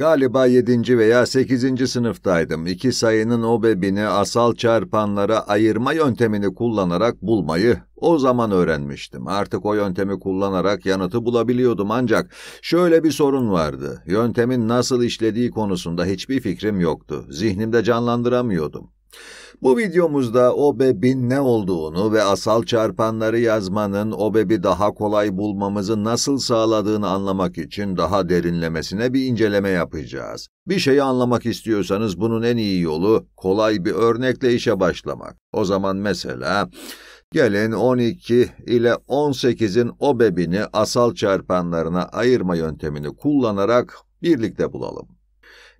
Galiba yedinci veya sekizinci sınıftaydım. İki sayının o bebini asal çarpanlara ayırma yöntemini kullanarak bulmayı o zaman öğrenmiştim. Artık o yöntemi kullanarak yanıtı bulabiliyordum ancak şöyle bir sorun vardı. Yöntemin nasıl işlediği konusunda hiçbir fikrim yoktu. Zihnimde canlandıramıyordum. Bu videomuzda OBEB'in ne olduğunu ve asal çarpanları yazmanın OBEB'i daha kolay bulmamızı nasıl sağladığını anlamak için daha derinlemesine bir inceleme yapacağız. Bir şeyi anlamak istiyorsanız bunun en iyi yolu kolay bir örnekle işe başlamak. O zaman mesela gelin 12 ile 18'in OBEB'ini asal çarpanlarına ayırma yöntemini kullanarak birlikte bulalım.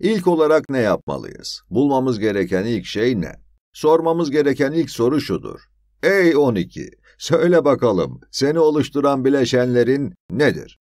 İlk olarak ne yapmalıyız? Bulmamız gereken ilk şey ne? Sormamız gereken ilk soru şudur. Ey 12, söyle bakalım seni oluşturan bileşenlerin nedir?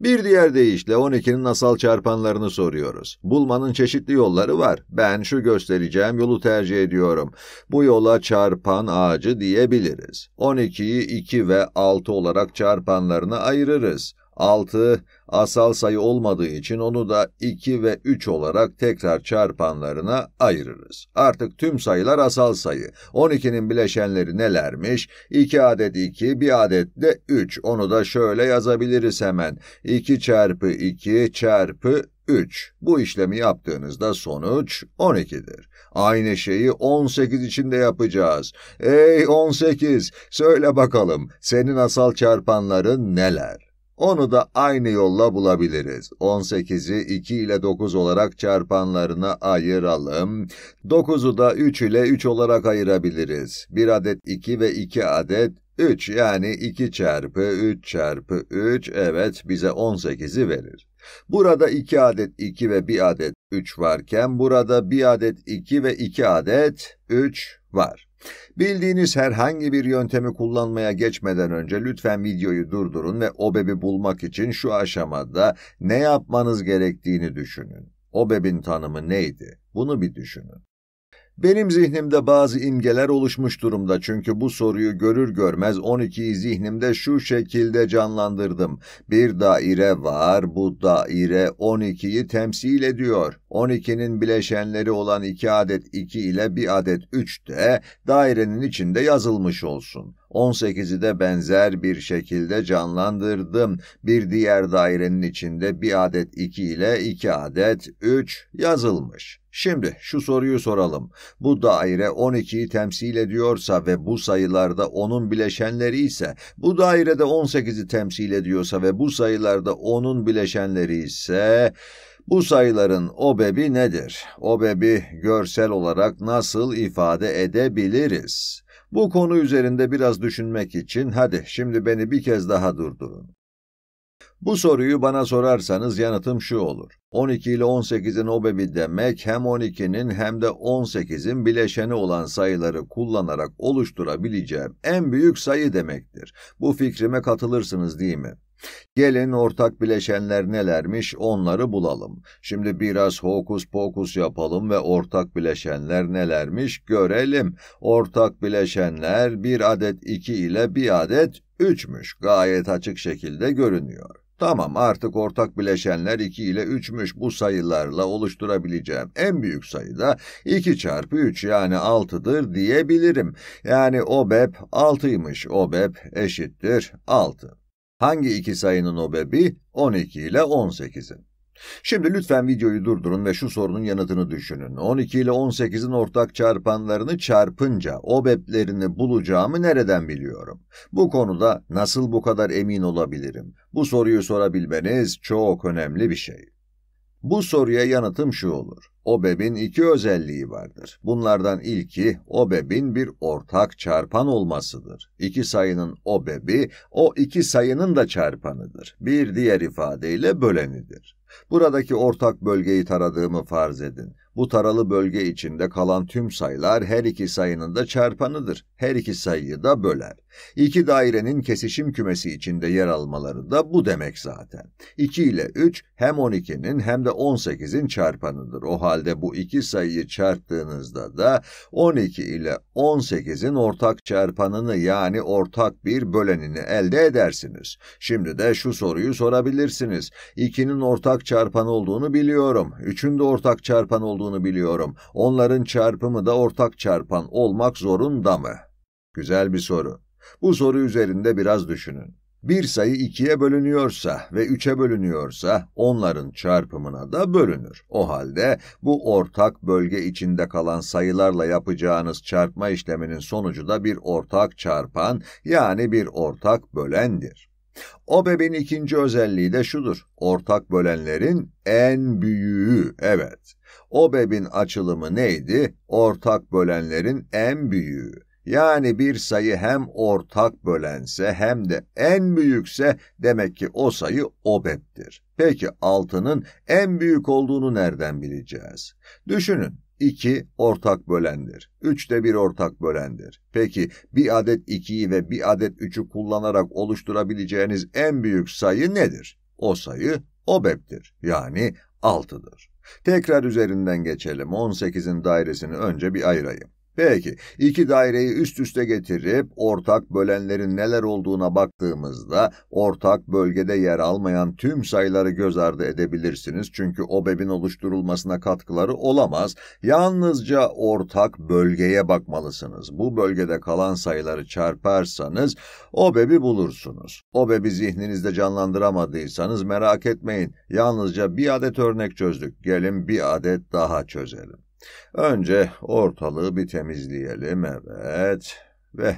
Bir diğer deyişle 12'nin asal çarpanlarını soruyoruz. Bulmanın çeşitli yolları var. Ben şu göstereceğim yolu tercih ediyorum. Bu yola çarpan ağacı diyebiliriz. 12'yi 2 ve 6 olarak çarpanlarına ayırırız. 6 asal sayı olmadığı için onu da 2 ve 3 olarak tekrar çarpanlarına ayırırız. Artık tüm sayılar asal sayı. 12'nin bileşenleri nelermiş? 2 adet 2, 1 adet de 3. Onu da şöyle yazabiliriz hemen. 2 çarpı 2 çarpı 3. Bu işlemi yaptığınızda sonuç 12'dir. Aynı şeyi 18 için de yapacağız. Ey 18, söyle bakalım senin asal çarpanların neler? Onu da aynı yolla bulabiliriz. 18'i 2 ile 9 olarak çarpanlarına ayıralım. 9'u da 3 ile 3 olarak ayırabiliriz. 1 adet 2 ve 2 adet 3 yani 2 çarpı 3 çarpı 3 evet bize 18'i verir. Burada 2 adet 2 ve 1 adet 3 varken burada 1 adet 2 ve 2 adet 3 var. Bildiğiniz herhangi bir yöntemi kullanmaya geçmeden önce lütfen videoyu durdurun ve OBEB'i bulmak için şu aşamada ne yapmanız gerektiğini düşünün. OBEB'in tanımı neydi? Bunu bir düşünün. Benim zihnimde bazı imgeler oluşmuş durumda çünkü bu soruyu görür görmez 12'yi zihnimde şu şekilde canlandırdım. Bir daire var, bu daire 12'yi temsil ediyor. 12'nin bileşenleri olan 2 adet 2 ile 1 adet 3 de dairenin içinde yazılmış olsun. 18'i de benzer bir şekilde canlandırdım. Bir diğer dairenin içinde bir adet 2 ile 2 adet 3 yazılmış. Şimdi şu soruyu soralım. Bu daire 12'yi temsil ediyorsa ve bu sayılarda onun bileşenleri ise, bu dairede 18'i temsil ediyorsa ve bu sayılarda onun bileşenleri ise... Bu sayıların obebi nedir? Obebi görsel olarak nasıl ifade edebiliriz? Bu konu üzerinde biraz düşünmek için hadi şimdi beni bir kez daha durdurun. Bu soruyu bana sorarsanız yanıtım şu olur. 12 ile 18'in obebi demek hem 12'nin hem de 18'in bileşeni olan sayıları kullanarak oluşturabileceğim en büyük sayı demektir. Bu fikrime katılırsınız değil mi? Gelin ortak bileşenler nelermiş onları bulalım. Şimdi biraz hokus pokus yapalım ve ortak bileşenler nelermiş görelim. Ortak bileşenler bir adet 2 ile bir adet 3'müş. Gayet açık şekilde görünüyor. Tamam artık ortak bileşenler 2 ile 3'müş bu sayılarla oluşturabileceğim en büyük sayı da 2 çarpı 3 yani 6'dır diyebilirim. Yani OBEP 6'ymış OBEP eşittir 6. Hangi iki sayının obebi? 12 ile 18'in. Şimdi lütfen videoyu durdurun ve şu sorunun yanıtını düşünün. 12 ile 18'in ortak çarpanlarını çarpınca OBEBlerini bulacağımı nereden biliyorum? Bu konuda nasıl bu kadar emin olabilirim? Bu soruyu sorabilmeniz çok önemli bir şey. Bu soruya yanıtım şu olur. OBEB'in iki özelliği vardır. Bunlardan ilki OBEB'in bir ortak çarpan olmasıdır. İki sayının OBEB'i o iki sayının da çarpanıdır. Bir diğer ifadeyle bölenidir. Buradaki ortak bölgeyi taradığımı farz edin. Bu taralı bölge içinde kalan tüm sayılar her iki sayının da çarpanıdır her iki sayıyı da böler. İki dairenin kesişim kümesi içinde yer almaları da bu demek zaten. 2 ile 3 hem 12'nin hem de 18'in çarpanıdır. O halde bu iki sayıyı çarptığınızda da 12 ile 18'in ortak çarpanını yani ortak bir bölenini elde edersiniz. Şimdi de şu soruyu sorabilirsiniz. 2'nin ortak çarpan olduğunu biliyorum. 3'ün de ortak çarpan olduğunu biliyorum. Onların çarpımı da ortak çarpan olmak zorunda mı? Güzel bir soru. Bu soru üzerinde biraz düşünün. Bir sayı ikiye bölünüyorsa ve üçe bölünüyorsa onların çarpımına da bölünür. O halde bu ortak bölge içinde kalan sayılarla yapacağınız çarpma işleminin sonucu da bir ortak çarpan yani bir ortak bölendir. OBEB'in ikinci özelliği de şudur. Ortak bölenlerin en büyüğü. Evet. OBEB'in açılımı neydi? Ortak bölenlerin en büyüğü. Yani bir sayı hem ortak bölense hem de en büyükse demek ki o sayı obettir. Peki 6'nın en büyük olduğunu nereden bileceğiz? Düşünün 2 ortak bölendir. 3 de bir ortak bölendir. Peki bir adet 2'yi ve bir adet 3'ü kullanarak oluşturabileceğiniz en büyük sayı nedir? O sayı obeptir. Yani 6'dır. Tekrar üzerinden geçelim. 18'in dairesini önce bir ayırayım. Peki, iki daireyi üst üste getirip ortak bölenlerin neler olduğuna baktığımızda ortak bölgede yer almayan tüm sayıları göz ardı edebilirsiniz. Çünkü OBEB'in oluşturulmasına katkıları olamaz. Yalnızca ortak bölgeye bakmalısınız. Bu bölgede kalan sayıları çarparsanız OBEB'i bulursunuz. OBEB'i zihninizde canlandıramadıysanız merak etmeyin. Yalnızca bir adet örnek çözdük. Gelin bir adet daha çözelim. Önce ortalığı bir temizleyelim, evet. Ve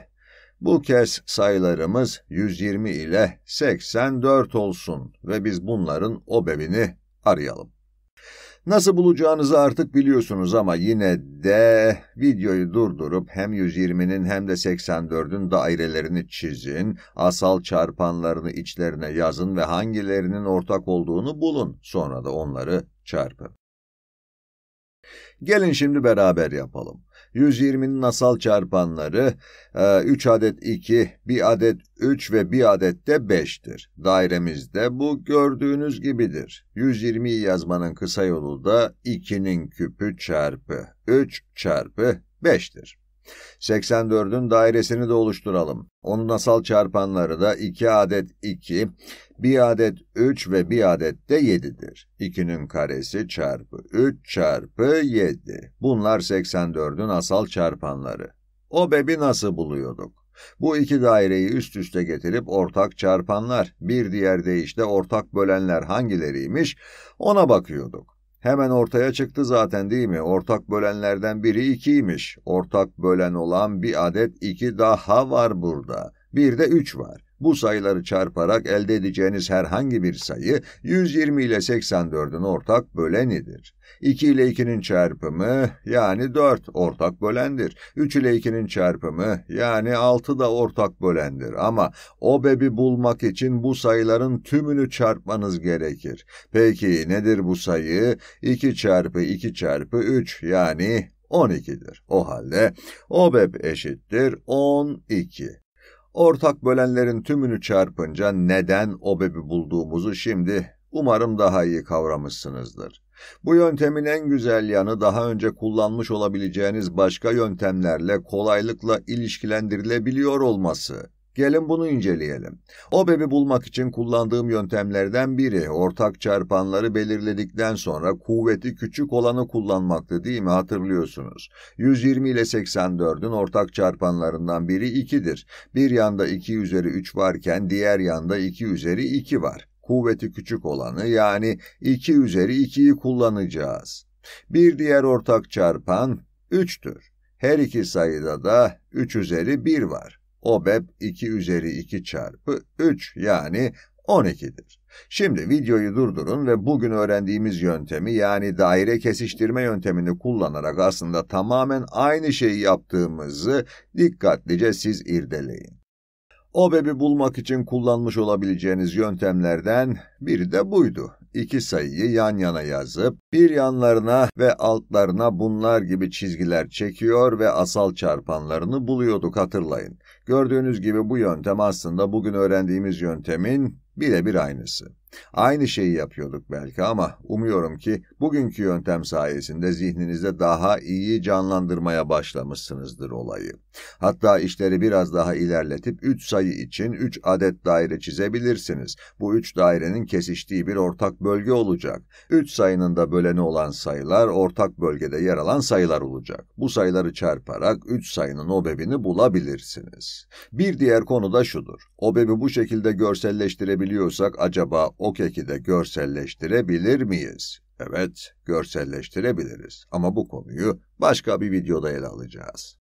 bu kez sayılarımız 120 ile 84 olsun ve biz bunların obebini arayalım. Nasıl bulacağınızı artık biliyorsunuz ama yine de videoyu durdurup hem 120'nin hem de 84'ün dairelerini çizin, asal çarpanlarını içlerine yazın ve hangilerinin ortak olduğunu bulun. Sonra da onları çarpın. Gelin şimdi beraber yapalım. 120'nin asal çarpanları 3 e, adet 2, 1 adet 3 ve 1 adet de 5'tir. Dairemizde bu gördüğünüz gibidir. 120'yi yazmanın kısa yolu da 2'nin küpü çarpı 3 çarpı 5'tir. 84'ün dairesini de oluşturalım. Onun asal çarpanları da 2 adet 2, 1 adet 3 ve 1 adet de 7'dir. 2'nin karesi çarpı 3 çarpı 7. Bunlar 84'ün asal çarpanları. O bebi nasıl buluyorduk? Bu iki daireyi üst üste getirip ortak çarpanlar, bir diğer deyişle ortak bölenler hangileriymiş ona bakıyorduk. Hemen ortaya çıktı zaten değil mi? Ortak bölenlerden biri ikiymiş. Ortak bölen olan bir adet iki daha var burada. Bir de üç var. Bu sayıları çarparak elde edeceğiniz herhangi bir sayı 120 ile 84'ün ortak bölenidir. 2 ile 2'nin çarpımı yani 4 ortak bölendir. 3 ile 2'nin çarpımı yani 6 da ortak bölendir. Ama o bebi bulmak için bu sayıların tümünü çarpmanız gerekir. Peki nedir bu sayı? 2 çarpı 2 çarpı 3 yani 12'dir. O halde OBEP eşittir 12. Ortak bölenlerin tümünü çarpınca neden obebi bulduğumuzu şimdi umarım daha iyi kavramışsınızdır. Bu yöntemin en güzel yanı daha önce kullanmış olabileceğiniz başka yöntemlerle kolaylıkla ilişkilendirilebiliyor olması. Gelin bunu inceleyelim. OBEB'i bulmak için kullandığım yöntemlerden biri ortak çarpanları belirledikten sonra kuvveti küçük olanı kullanmaktı değil mi hatırlıyorsunuz. 120 ile 84'ün ortak çarpanlarından biri 2'dir. Bir yanda 2 üzeri 3 varken diğer yanda 2 üzeri 2 var. Kuvveti küçük olanı yani 2 üzeri 2'yi kullanacağız. Bir diğer ortak çarpan 3'tür. Her iki sayıda da 3 üzeri 1 var. OBEP 2 üzeri 2 çarpı 3 yani 12'dir. Şimdi videoyu durdurun ve bugün öğrendiğimiz yöntemi yani daire kesiştirme yöntemini kullanarak aslında tamamen aynı şeyi yaptığımızı dikkatlice siz irdeleyin. OBEP'i bulmak için kullanmış olabileceğiniz yöntemlerden biri de buydu. İki sayıyı yan yana yazıp bir yanlarına ve altlarına bunlar gibi çizgiler çekiyor ve asal çarpanlarını buluyorduk hatırlayın. Gördüğünüz gibi bu yöntem aslında bugün öğrendiğimiz yöntemin birebir aynısı. Aynı şeyi yapıyorduk belki ama umuyorum ki bugünkü yöntem sayesinde zihninizde daha iyi canlandırmaya başlamışsınızdır olayı. Hatta işleri biraz daha ilerletip 3 sayı için 3 adet daire çizebilirsiniz. Bu 3 dairenin kesiştiği bir ortak bölge olacak. 3 sayının da böleni olan sayılar ortak bölgede yer alan sayılar olacak. Bu sayıları çarparak 3 sayının obebini bulabilirsiniz. Bir diğer konu da şudur. Obebi bu şekilde görselleştirebiliyorsak acaba o keki de görselleştirebilir miyiz? Evet, görselleştirebiliriz ama bu konuyu başka bir videoda ele alacağız.